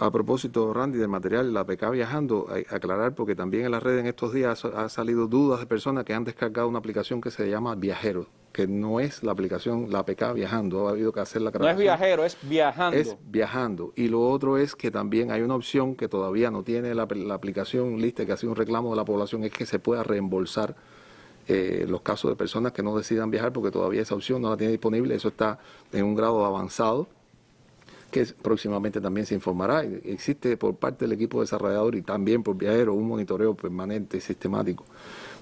A propósito, Randy, del material La PK Viajando, aclarar porque también en la red en estos días ha salido dudas de personas que han descargado una aplicación que se llama Viajero, que no es la aplicación La PK Viajando, ha habido que hacer la aclaración. No es Viajero, es Viajando. Es Viajando. Y lo otro es que también hay una opción que todavía no tiene la, aplicación lista, que ha sido un reclamo de la población, es que se pueda reembolsar eh, los casos de personas que no decidan viajar porque todavía esa opción no la tiene disponible, eso está en un grado avanzado que próximamente también se informará. Existe por parte del equipo desarrollador y también por viajero un monitoreo permanente y sistemático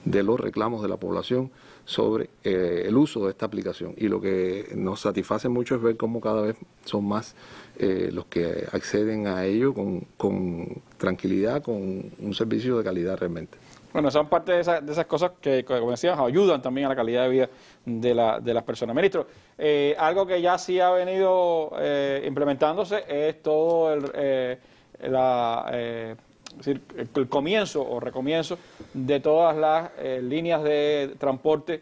de los reclamos de la población sobre eh, el uso de esta aplicación. Y lo que nos satisface mucho es ver cómo cada vez son más eh, los que acceden a ello con, con tranquilidad, con un servicio de calidad realmente. Bueno, son parte de, esas cosas que, como decíamos, ayudan también a la calidad de vida de, las personas. Ministro, eh, algo que ya sí ha venido eh, implementándose es todo eh, el, comienzo o recomienzo de todas las líneas de transporte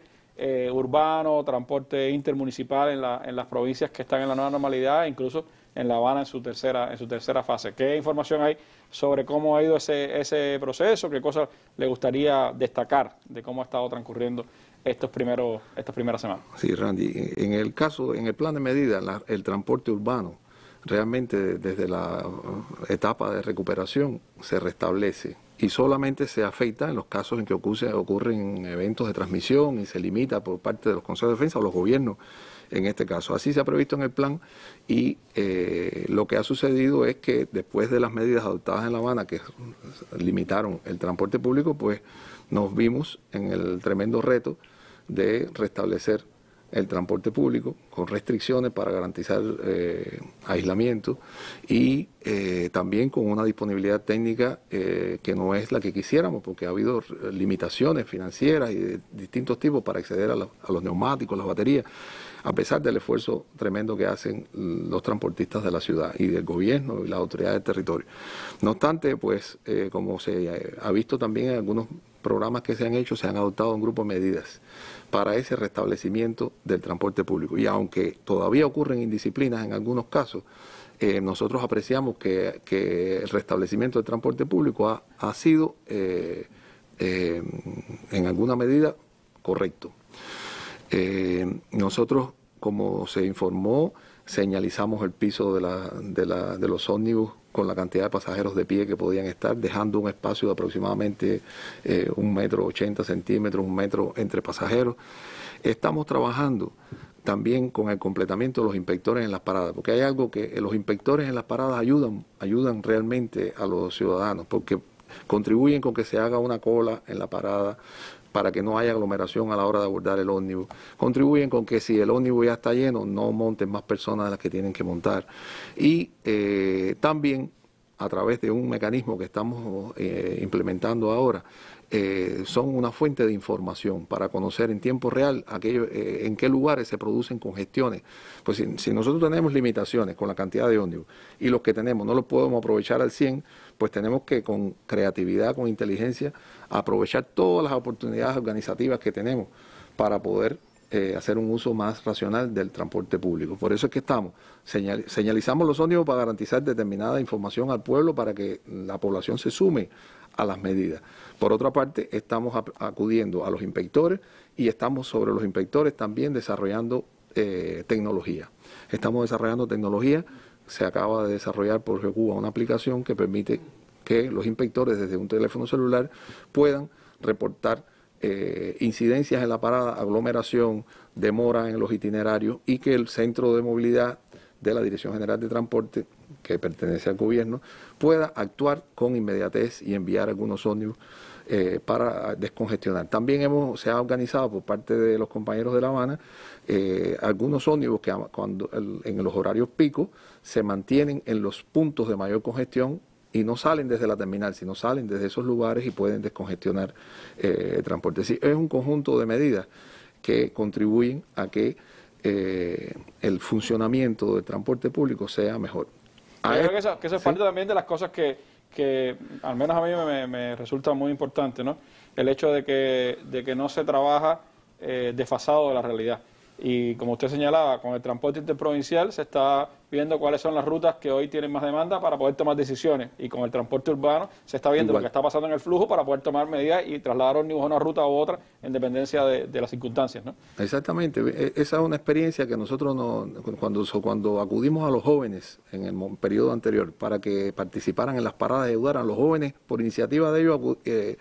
urbano, transporte intermunicipal en, en las provincias que están en la nueva normalidad, incluso en La Habana en su tercera, en su tercera fase. ¿Qué información hay sobre cómo ha ido ese, ese proceso? ¿Qué cosas le gustaría destacar de cómo ha estado transcurriendo estos primeros, estas primeras semanas? Sí, Randy, en el caso, en el plan de medida, el transporte urbano, realmente desde la etapa de recuperación se restablece y solamente se afecta en los casos en que ocurren eventos de transmisión y se limita por parte de los consejos de defensa o los gobiernos en este caso. Así se ha previsto en el plan y eh, lo que ha sucedido es que después de las medidas adoptadas en La Habana que limitaron el transporte público, pues nos vimos en el tremendo reto de restablecer el transporte público con restricciones para garantizar eh, aislamiento y eh, también con una disponibilidad técnica eh, que no es la que quisiéramos porque ha habido limitaciones financieras y de distintos tipos para acceder a, los neumáticos, las baterías, a pesar del esfuerzo tremendo que hacen los transportistas de la ciudad y del gobierno y las autoridades del territorio. No obstante, pues como se ha visto también en algunos programas que se han hecho, se han adoptado un grupo de medidas para ese restablecimiento del transporte público. Y aunque todavía ocurren indisciplinas en algunos casos, eh, nosotros apreciamos que, el restablecimiento del transporte público ha, sido eh, eh, en alguna medida correcto. nosotros, como se informó, señalizamos el piso de, de, los ómnibus con la cantidad de pasajeros de pie que podían estar, dejando un espacio de aproximadamente eh, un metro ochenta centímetros, un metro entre pasajeros. Estamos trabajando también con el completamiento de los inspectores en las paradas, porque hay algo que eh, los inspectores en las paradas ayudan, ayudan realmente a los ciudadanos, porque contribuyen con que se haga una cola en la parada, para que no haya aglomeración a la hora de abordar el ómnibus. Contribuyen con que si el ómnibus ya está lleno, no monten más personas de las que tienen que montar. Y eh, también a través de un mecanismo que estamos eh, implementando ahora, eh, son una fuente de información para conocer en tiempo real eh, en qué lugares se producen congestiones. Pues si, nosotros tenemos limitaciones con la cantidad de ómnibus y los que tenemos no los podemos aprovechar al 100, pues tenemos que con creatividad, con inteligencia, aprovechar todas las oportunidades organizativas que tenemos para poder eh, hacer un uso más racional del transporte público. Por eso es que estamos. señalizamos los ómnibus para garantizar determinada información al pueblo para que la población se sume a las medidas. Por otra parte, estamos acudiendo a los inspectores y estamos sobre los inspectores también desarrollando eh, tecnología. Estamos desarrollando tecnología, se acaba de desarrollar por Cuba una aplicación que permite que los inspectores desde un teléfono celular puedan reportar eh, incidencias en la parada, aglomeración, demora en los itinerarios y que el centro de movilidad de la Dirección General de Transporte que pertenece al gobierno, pueda actuar con inmediatez y enviar algunos ómnibus eh, para descongestionar. También se ha organizado por parte de los compañeros de La Habana eh, algunos ómnibus que en los horarios pico se mantienen en los puntos de mayor congestión y no salen desde la terminal, sino salen desde esos lugares y pueden descongestionar eh, el transporte. es un conjunto de medidas que contribuyen a que el funcionamiento del transporte público sea mejor creo que eso, es parte también de las cosas que, que al menos a mí me, me, resulta muy importante, ¿no? El hecho de que, de que no se trabaja eh, desfasado de la realidad. Y como usted señalaba, con el transporte interprovincial se está viendo cuáles son las rutas que hoy tienen más demanda para poder tomar decisiones. Y con el transporte urbano se está viendo lo que está pasando en el flujo para poder tomar medidas y trasladar a una ruta u otra en dependencia de, las circunstancias. ¿no? Exactamente. E, e, esa es una experiencia que nosotros no, cuando, acudimos a los jóvenes en el periodo anterior para que participaran en las paradas y ayudaran, los jóvenes por iniciativa de ellos eh,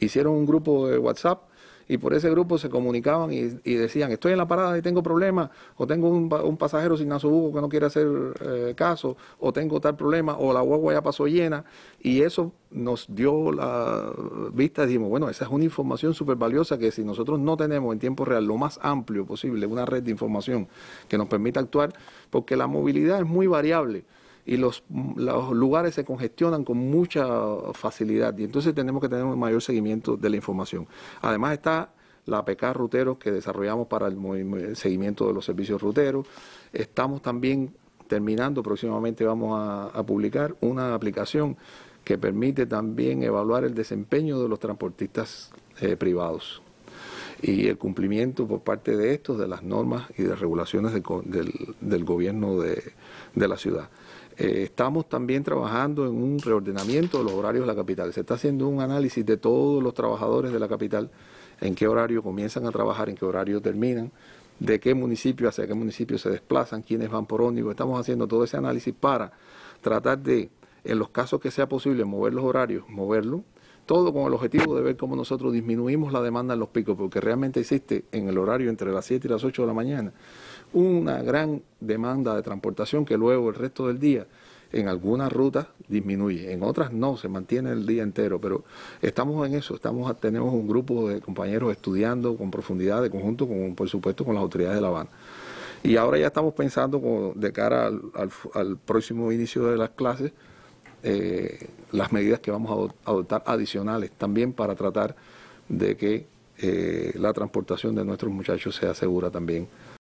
hicieron un grupo de WhatsApp y por ese grupo se comunicaban y, decían, estoy en la parada y tengo problemas, o tengo un, pasajero sin nasobuco que no quiere hacer eh, caso, o tengo tal problema, o la guagua ya pasó llena, y eso nos dio la vista, dijimos, bueno, esa es una información súper valiosa que si nosotros no tenemos en tiempo real lo más amplio posible, una red de información que nos permita actuar, porque la movilidad es muy variable y los, los lugares se congestionan con mucha facilidad y entonces tenemos que tener un mayor seguimiento de la información. Además está la APK Ruteros que desarrollamos para el, eh, seguimiento de los servicios ruteros. Estamos también terminando, próximamente vamos a, publicar una aplicación que permite también evaluar el desempeño de los transportistas eh, privados y el cumplimiento por parte de estos de las normas y de regulaciones del, del, del gobierno de la ciudad. Eh, estamos también trabajando en un reordenamiento de los horarios de la capital. Se está haciendo un análisis de todos los trabajadores de la capital, en qué horario comienzan a trabajar, en qué horario terminan, de qué municipio hacia qué municipio se desplazan, quiénes van por ómnibus. Estamos haciendo todo ese análisis para tratar de, en los casos que sea posible, mover los horarios, moverlo todo con el objetivo de ver cómo nosotros disminuimos la demanda en los picos, porque realmente existe en el horario entre las 7 y las 8 de la mañana una gran demanda de transportación que luego el resto del día en algunas rutas disminuye, en otras no, se mantiene el día entero, pero estamos en eso, tenemos un grupo de compañeros estudiando con profundidad de conjunto por supuesto con las autoridades de La Habana. Y ahora ya estamos pensando de cara al próximo inicio de las clases eh, las medidas que vamos a adoptar adicionales también para tratar de que eh, la transportación de nuestros muchachos sea segura también.